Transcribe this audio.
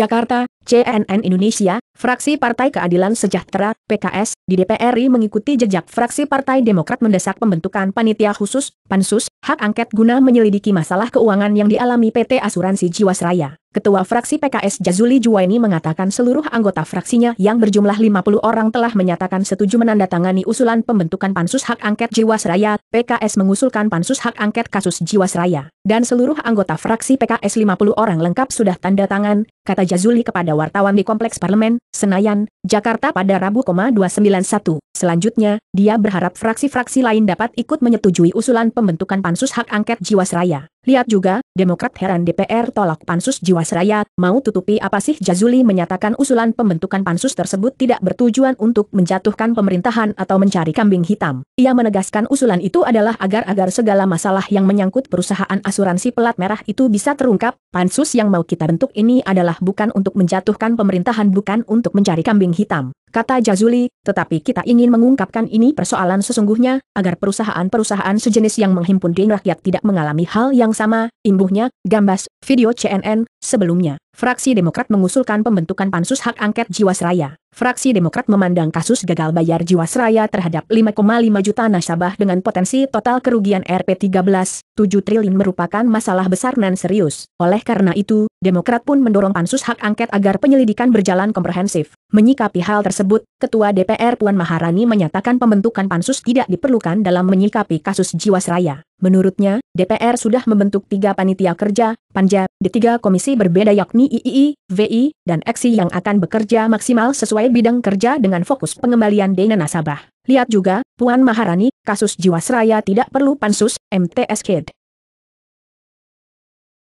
Jakarta, CNN Indonesia, fraksi Partai Keadilan Sejahtera, PKS, di DPR RI mengikuti jejak fraksi Partai Demokrat mendesak pembentukan panitia khusus, pansus, hak angket guna menyelidiki masalah keuangan yang dialami PT Asuransi Jiwasraya. Ketua Fraksi PKS Jazuli Juwaini mengatakan seluruh anggota fraksinya yang berjumlah 50 orang telah menyatakan setuju menandatangani usulan pembentukan Pansus Hak Angket Jiwasraya. PKS mengusulkan Pansus Hak Angket kasus Jiwasraya, dan seluruh anggota fraksi PKS 50 orang lengkap sudah tanda tangan, kata Jazuli kepada wartawan di Kompleks Parlemen, Senayan, Jakarta pada Rabu, 291. Selanjutnya, dia berharap fraksi-fraksi lain dapat ikut menyetujui usulan pembentukan pansus hak angket Jiwasraya. Lihat juga, Demokrat heran DPR tolak pansus Jiwasraya, mau tutupi apa sih Jazuli menyatakan usulan pembentukan pansus tersebut tidak bertujuan untuk menjatuhkan pemerintahan atau mencari kambing hitam. Ia menegaskan usulan itu adalah agar-agar segala masalah yang menyangkut perusahaan asuransi pelat merah itu bisa terungkap, pansus yang mau kita bentuk ini adalah bukan untuk menjatuhkan pemerintahan bukan untuk mencari kambing hitam kata Jazuli, tetapi kita ingin mengungkapkan ini persoalan sesungguhnya, agar perusahaan-perusahaan sejenis yang menghimpun di rakyat tidak mengalami hal yang sama, imbuhnya, Gambas, video CNN, sebelumnya. Fraksi Demokrat mengusulkan pembentukan pansus hak angket Jiwasraya. Fraksi Demokrat memandang kasus gagal bayar Jiwasraya terhadap 5,5 juta nasabah dengan potensi total kerugian rp 13,7 triliun merupakan masalah besar dan serius. Oleh karena itu, Demokrat pun mendorong pansus hak angket agar penyelidikan berjalan komprehensif. Menyikapi hal tersebut, Ketua DPR Puan Maharani menyatakan pembentukan pansus tidak diperlukan dalam menyikapi kasus Jiwasraya. Menurutnya, DPR sudah membentuk tiga panitia kerja, panja, di tiga komisi berbeda yakni III, VI, dan EXI yang akan bekerja maksimal sesuai bidang kerja dengan fokus pengembalian dana nasabah. Lihat juga, Puan Maharani, kasus Jiwasraya tidak perlu pansus, MTS Kid.